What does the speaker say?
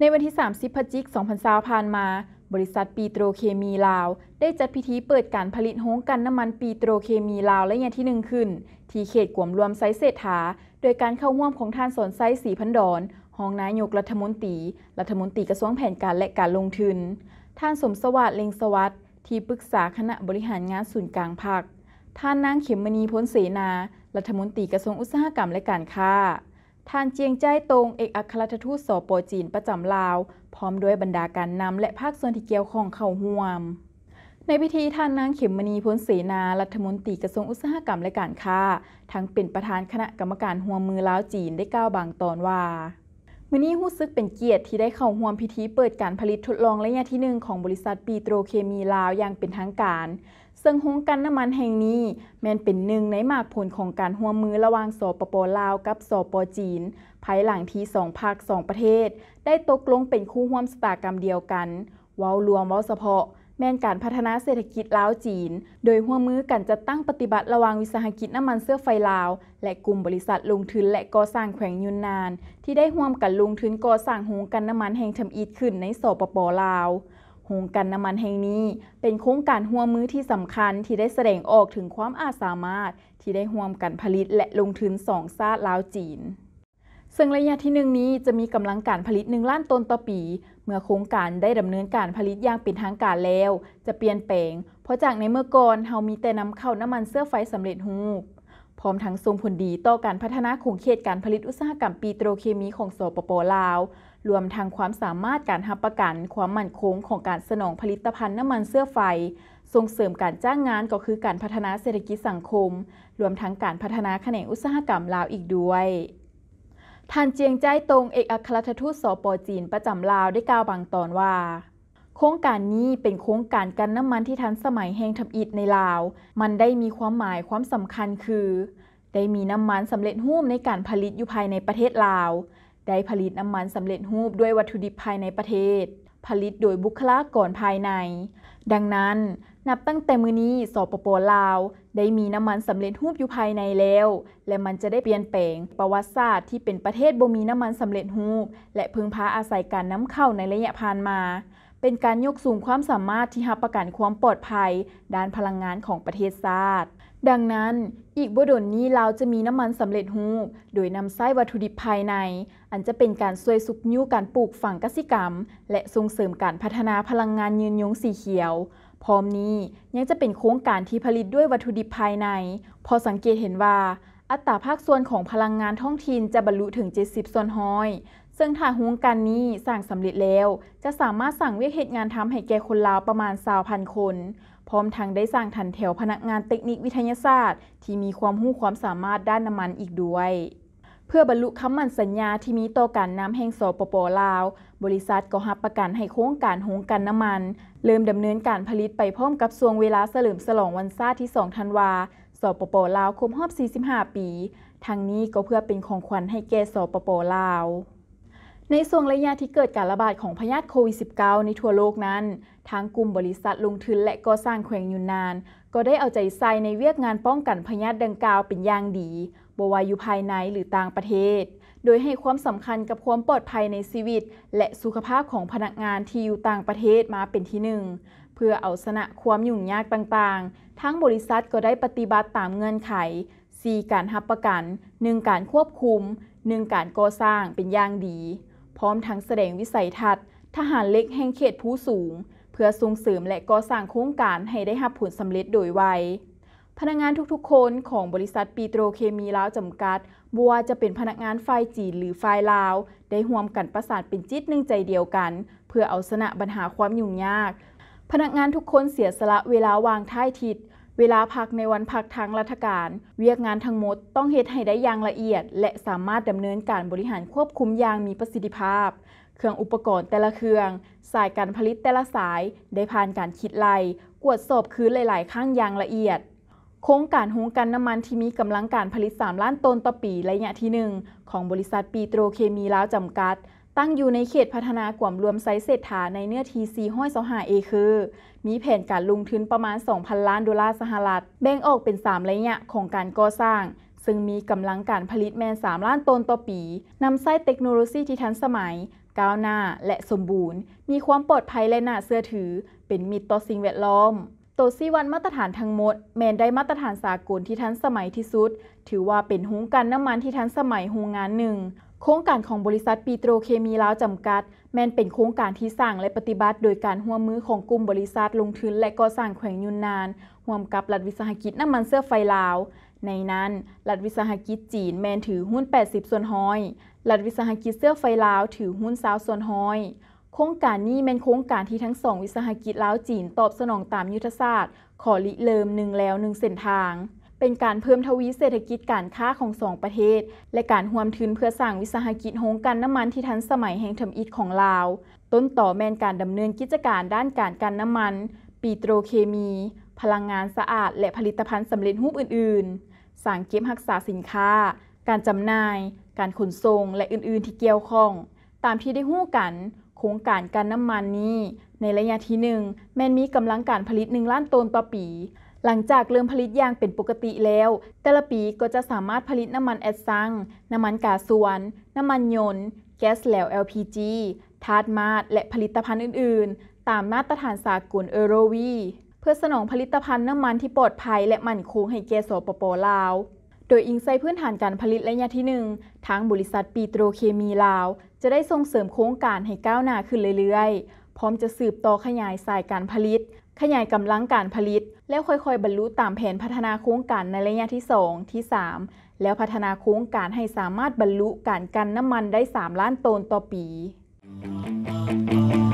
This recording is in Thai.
ในวันที่ 30พฤศจิกายน2020ผ่านมา บริษัทปีโตรเคมีลาว ได้จัดพิธีเปิดการผลิตโฮงกันน้ำมันปีโตรเคมีลาวและยาที่หนึ่งขึ้น ที่เขตกวมรวมไซเศธษฐา โดยการเข้าร่วมของท่านสนไซสีพันดอน ห้องนายกรัฐมนตรี รัฐมนตรีกระทรวงแผนการและการลงทุน ท่านสมสวัสดิ์เลงสวัสดิ์ที่ปรึกษาคณะบริหารงานศูนย์กลางพัคท่านนางเข็มมณีพ้นเสนารัฐมนตรีกระทรวงอุตสาหกรรมและการค้าทานเจียงใจตรงเอกอัครราชทูตสปจีนประจำลาว พร้อมด้วยบรรดาการนำและภาคส่วนที่เกี่ยวข้องเข้าห่วม ในพิธีท่านนางเข็มมณีพ้นเสนารัฐมนตรีกระทรวงอุตสาหกรรมและการค้าทั้งเป็นประธานคณะกรรมการหัวมือลาวจีนได้กล่าวบางตอนว่ามื่อนี้ฮู้สึกเป็นเกียรติที่ได้เข้าร่วมพิธีเปิดการผลิตทดลองระยะที่หนึ่งของบริษัทปีโตรเคมีลาวอย่างเป็นทางการ ซึ่งโครงการน้ำมันแห่งนี้แม้นเป็นหนึ่งในมากผลของการร่วมมือระหว่างสปปลาวกับสปจีน ภายหลังที่สองภาคสองประเทศ ได้ตกลงเป็นคู่ร่วมสตากรรมเดียวกัน เว้ารวมเว้าเฉพาะแม่นการพัฒนาเศรษฐกิจลาวจีน โดยห่วมมือกันจะตั้งปฏิบัติระวังวิสาหกิจน้ำมันเสื้อไฟลาวและกลุ่มบริษัทลงทุนและก่อสร้างแขวงยุนนาน ที่ได้ห่วมกันลงทุนก่อสร้างโรงกันน้ำมันแห่งทำอีดขึ้นในสปปลาวโฮงกันน้ำมันแห่งนี้เป็นโครงการห่วมมือที่สำคัญที่ได้แสดงออกถึงความอาสามารถที่ได้ห่วมกันผลิตและลงทุนสองซาลาวจีนซึ่งระยะที่1นี้จะมีกำลังการผลิต 1ล้านต้นต่อปี เมื่อโครงการได้ดำเนินการผลิตอย่างเป็นทางการแล้ว จะเปลี่ยนแปลง เพราะจากในเมื่อก่อนเฮามีแต่นำเข้าน้ำมันเสื้อไฟสำเร็จรูปพร้อมทั้งส่งผลดีต่อการพัฒนาของเขตการผลิตอุตสาหกรรมปีโตรเคมีของสปปลาว รวมทั้งความสามารถการหับประกันความมั่นคงของการสนองผลิตภัณฑ์น้ำมันเสื้อไฟส่งเสริมการจ้างงานก็คือการพัฒนาเศรษฐกิจสังคม รวมทั้งการพัฒนาแขนงอุตสาหกรรมลาวอีกด้วยท่านเจียงใจตรงเอกอัครราชทูตสปจีนประจำลาวได้กล่าวบางตอนว่า โครงการนี้เป็นโครงการกันน้ำมันที่ทันสมัยแห่งทำอิฐในลาว มันได้มีความหมายความสำคัญคือ ได้มีน้ำมันสำเร็จรูปในการผลิตอยู่ภายในประเทศลาว ได้ผลิตน้ำมันสำเร็จรูปด้วยวัตถุดิบภายในประเทศ ผลิตโดยบุคลากรภายใน ดังนั้น นับตั้งแต่มือนี้สปปลาวได้มีน้ำมันสำเร็จรูปอยู่ภายในแล้ว และมันจะได้เปลี่ยนแปลง ประวัติศาสตร์ที่เป็นประเทศบ่มีน้ำมันสำเร็จรูปและพึ่งพาอาศัยการน้ำเข้าในระยะผ่านมา เป็นการยกสูงความสามารถที่หับประกันความปลอดภัย ด้านพลังงานของประเทศชาติดังนั้นอีกบดนนี้เราจะมีน้ำมันสำเร็จรูปโดยนำไส้วัตถุดิบภายใน อันจะเป็นการช่วยสุกยุ่การปลูกฝังกสิกรรม และส่งเสริมการพัฒนาพลังงานยืนยงสีเขียวพร้อมนี้ ยังจะเป็นโครงการที่ผลิตด้วยวัตถุดิบภายใน พอสังเกตเห็นว่า อัตราภาคส่วนของพลังงานท้องถิ่นจะบรรลุถึง 70ส่วนห้อยซึ่งถ้าโครงการนี้สร้างสำเร็จแล้ว จะสามารถสั่งเวียกเหตุงานทำให้แก่คนลาวประมาณ20,000 คน พร้อมทางได้สร้างถันแถวพนักงานเทคนิควิทยาศาสตร์ ที่มีความรู้ความสามารถด้านน้ำมันอีกด้วยเพื่อบรรลุคำมั่นสัญญาที่มีต่อการน้ำแห่งสปปลาว บริษัทก็หับประกันให้โครงการหงกันน้ำมัน เริ่มดำเนินการผลิตไปพร้อมกับสวงเวลาเสลิมสลองวันซาที่2ธันวาสปปลาวครบรอบ 45 ปีทางนี้ก็เพื่อเป็นของขวัญให้แก่สปปลาว ในส่วนระยะที่เกิดการระบาดของพยาธิโควิด -19 ในทั่วโลกนั้นทางกลุ่มบริษัทลงทุนและก่อสร้างแขวงยูนนาน ก็ได้เอาใจใส่ในเวียกงานป้องกันพยาธิดังกล่าวเป็นอย่างดีบวายู่ภายในหรือต่างประเทศ โดยให้ความสำคัญกับความปลอดภัยในชีวิต และสุขภาพของพนักงานที่อยู่ต่างประเทศมาเป็นที่หนึ่ง เพื่อเอาชนะความยุ่งยากต่างๆ ทั้งบริษัทก็ได้ปฏิบัติตามเงื่อนไข 4 การหับประกัน 1 การควบคุม 1 การก่อสร้างเป็นอย่างดี พร้อมทั้งแสดงวิสัยทัศน์ทหารเล็กแห่งเขตผู้สูง เพื่อส่งเสริมและก่อสร้างโครงการให้ได้รับผลสำเร็จโดยไวพนักงานทุก ๆ คนของบริษัทปีโตรเคมีลาวจำกัด บัวจะเป็นพนักงานฝ่ายจีนหรือฝ่ายลาว ได้ห่วมกันประสานเป็นจิตหนึ่งใจเดียวกัน เพื่อเอาชนะปัญหาความยุ่งยาก พนักงานทุกคนเสียสละเวลาวางท้ายทิศเวลาพักในวันพักทางราชการ เวียกงานทั้งหมดต้องเหตุให้ได้อย่างละเอียด และสามารถดำเนินการบริหารควบคุมอย่างมีประสิทธิภาพ เครื่องอุปกรณ์แต่ละเครื่อง สายการผลิตแต่ละสายได้ผ่านการคิดไล่กวดสอบคืนหลายๆข้างอย่างละเอียดโครงการหุงกันน้ำมันที่มีกำลังการผลิต 3 ล้านตนต่อปีระยะที่ 1 ของบริษัทปีโตรเคมีลาวจำกัด ตั้งอยู่ในเขตพัฒนากว่รวมไซเศรษฐาในเนื้อทีซีห้อยสหาเอคือมีแผนการลงทุนประมาณ 2,000 ล้านดอลลาร์สหรัฐ แบ่งออกเป็น 3 ระยะของการก่อสร้างซึ่งมีกำลังการผลิตแมน3ล้านตนต่อปีนำไส้เทคโนโลยีที่ทันสมัยก้าวหน้าและสมบูรณ์ มีความปลอดภัยและน่าเชื่อถือ เป็นมิตรต่อสิ่งแวดล้อมตัวซีวันมาตรฐานทั้งหมด แมนได้มาตรฐานสากลที่ทันสมัยที่สุด ถือว่าเป็นหุงกันน้ำมันที่ทันสมัยหุงงานหนึ่งโครงการของบริษัทปีโตรเคมีลาวจำกัด แมนเป็นโครงการที่สร้างและปฏิบัติโดยการห่วมมือของกลุ่มบริษัทลงทุนและก่อสร้างแขวงยุนนานห่วมกับรัฐวิสาหกิจน้ำมันเสื้อไฟลาวในนั้นรัฐวิสาหกิจจีนแมนถือหุ้น 80 ส่วนห้อยรัฐวิสาหกิจเสื้อไฟลาวถือหุ้นา0ส่วนห้อยโครงการนี้เป็นโครงการที่ทั้งสองวิสาหกิจลาวจีนตอบสนองตามยุทธศาสตร์ขอริเริ่มหนึ่งแล้วหนึ่งเส้นทาง เป็นการเพิ่มทวีเศรษฐกิจการค้าของสองประเทศ และการห่วมทืนเพื่อสร้างวิสาหกิจโฮงการน้ำมันที่ทันสมัยแห่งทำอิฐของลาวต้นต่อแมนการดำเนินกิจการด้านการกันน้ำมันปิโตรเคมี พลังงานสะอาดและผลิตภัณฑ์สำเร็จรูปอื่น ๆ สั่งเก็บรักษาสินค้า การจำหน่าย การขนส่งและอื่น ๆ ที่เกี่ยวข้อง ตามที่ได้หู้กันโครงการการน้ำมันนี้ ในระยะที่หนึ่งแม่นมีกำลังการผลิต 1ล้านตนต่อปี หลังจากเริ่มผลิตยางเป็นปกติแล้ว แต่ละปีก็จะสามารถผลิตน้ำมันแอดซัง น้ำมันกาสวน น้ำมันยนต์ แก๊สแหลว LPG ธาตุมาดและผลิตภัณฑ์อื่นๆ ตามมาตรฐานสากลเอโรวีเพื่อสนองผลิตภัณฑ์น้ำมันที่ปลอดภัยและมั่นคงให้แก่สปปลาวโดยอิงไซพื้นฐานการผลิตระยะที่ 1ทางบริษัทปีโตรเคมีลาวจะได้ส่งเสริมโครงการให้ก้าวหน้าขึ้นเรื่อย ๆ พร้อมจะสืบต่อขยายสายการผลิต ขยายกำลังการผลิต แล้วค่อยๆ บรรลุตามแผนพัฒนาโครงการในระยะที่ 2 ที่ 3 แล้วพัฒนาโครงการให้สามารถบรรลุการกันน้ำมันได้ 3 ล้านตนต่อปี Thank you.